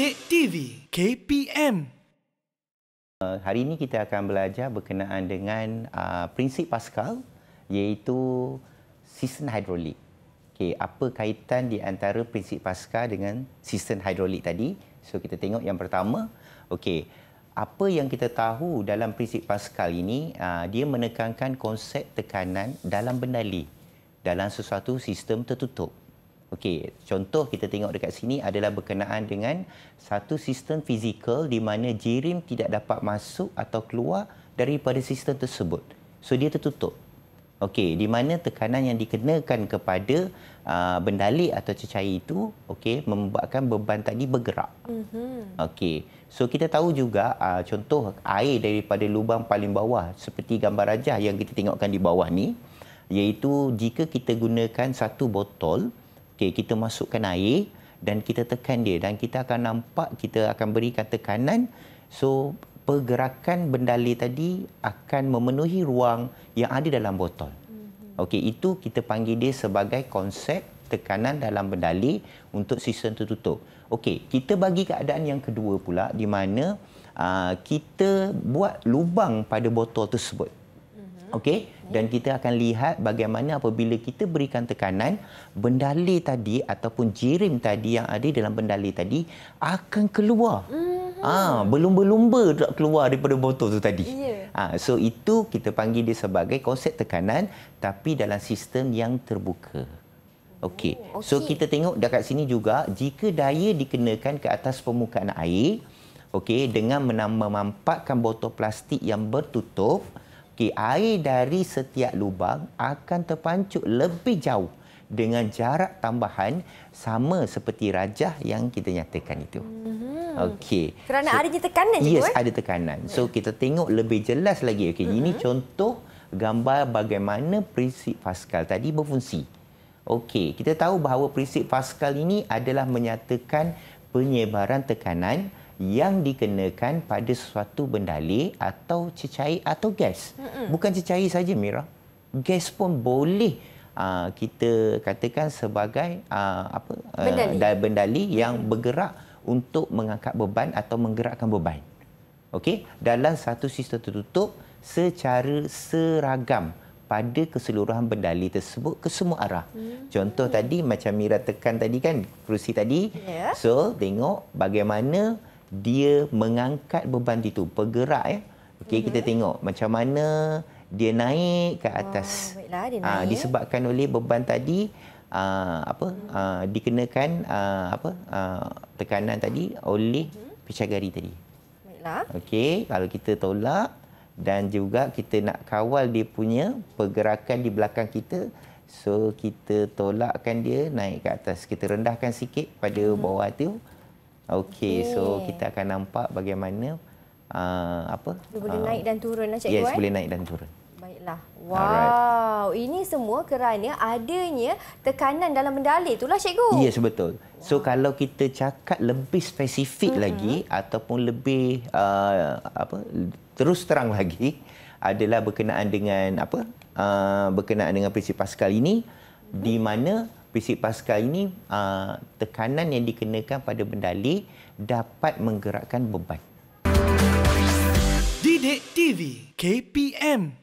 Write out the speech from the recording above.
Dek TV KPM. Uh, hari ini kita akan belajar berkenaan dengan uh, prinsip Pascal iaitu sistem hidrolik. Okay, apa kaitan di antara prinsip Pascal dengan sistem hidrolik tadi? So kita tengok yang pertama. Okey, apa yang kita tahu dalam prinsip Pascal ini, uh, dia menekankan konsep tekanan dalam benda dalam sesuatu sistem tertutup. Okey, contoh kita tengok dekat sini adalah berkenaan dengan satu sistem fizikal di mana jirim tidak dapat masuk atau keluar daripada sistem tersebut. So dia tertutup. Okey, di mana tekanan yang dikenakan kepada uh, bendalik atau cecair itu okey membuatkan beban tadi bergerak. mm Okey. So kita tahu juga uh, contoh air daripada lubang paling bawah seperti gambar rajah yang kita tengokkan di bawah ni iaitu jika kita gunakan satu botol Okey, kita masukkan air dan kita tekan dia dan kita akan nampak kita akan berikan tekanan. So pergerakan bendali tadi akan memenuhi ruang yang ada dalam botol. Mhm. Okey, itu kita panggil dia sebagai konsep tekanan dalam bendali untuk sistem tertutup. Okey, kita bagi keadaan yang kedua pula di mana aa, ah, kita buat lubang pada botol tersebut. Hmm. okey dan kita akan lihat bagaimana apabila kita berikan tekanan bendali tadi ataupun jirim tadi yang ada dalam bendali tadi akan keluar hmm. ah mm -hmm. ha, berlumba-lumba keluar daripada botol tu tadi yeah. Ya. ha, so itu kita panggil dia sebagai konsep tekanan tapi dalam sistem yang terbuka oh, okey so kita tengok dekat sini juga jika daya dikenakan ke atas permukaan air okey dengan menambah mampatkan botol plastik yang tertutup okay, air dari setiap lubang akan terpancut lebih jauh dengan jarak tambahan sama seperti rajah yang kita nyatakan itu. hmm Okey. Kerana so, ada tekanan yes, juga. Yes, ada tekanan. So hmm. kita tengok lebih jelas lagi. Okey, hmm ini mhm. contoh gambar bagaimana prinsip Pascal tadi berfungsi. Okey, kita tahu bahawa prinsip Pascal ini adalah menyatakan penyebaran tekanan yang dikenakan pada sesuatu bendalik atau cecair atau gas. Mm-mm. Bukan cecair saja Mira. Gas pun boleh uh, kita katakan sebagai uh, apa ah, bendali, uh, bendali yang bergerak untuk mengangkat beban atau menggerakkan beban. Okey, dalam satu sistem tertutup secara seragam pada keseluruhan bendali tersebut ke semua arah. Hmm. Contoh tadi macam Mira tekan tadi kan kerusi tadi. Yeah. So tengok bagaimana dia mengangkat beban itu bergerak ya okey mm-hmm. kita mhm. tengok macam mana dia naik ke atas oh, baiklah, dia ah, naik. Aa, disebabkan oleh beban tadi aa, ah, apa mm dikenakan aa, apa aa, tekanan tadi oleh mm-hmm. picagari tadi baiklah okey kalau kita tolak dan juga kita nak kawal dia punya pergerakan di belakang kita so kita tolakkan dia naik ke atas kita rendahkan sikit pada mhm. bawah tu Okey, okay. so kita akan nampak bagaimana uh, apa? Dia boleh uh, naik dan turun nak lah, Cikgu yes, kan? boleh naik dan turun. Baiklah. Wow, Alright. ini semua kerana adanya tekanan dalam mendalik itulah Cikgu. Ya, yes, betul. So wow. kalau kita cakap lebih spesifik mm -hmm. lagi ataupun lebih uh, apa terus terang lagi adalah berkenaan dengan apa? Uh, berkenaan dengan prinsip Pascal ini mm -hmm. di mm-hmm. mana prinsip Pascal ini uh, tekanan yang dikenakan pada bendali dapat menggerakkan beban. Didik TV KPM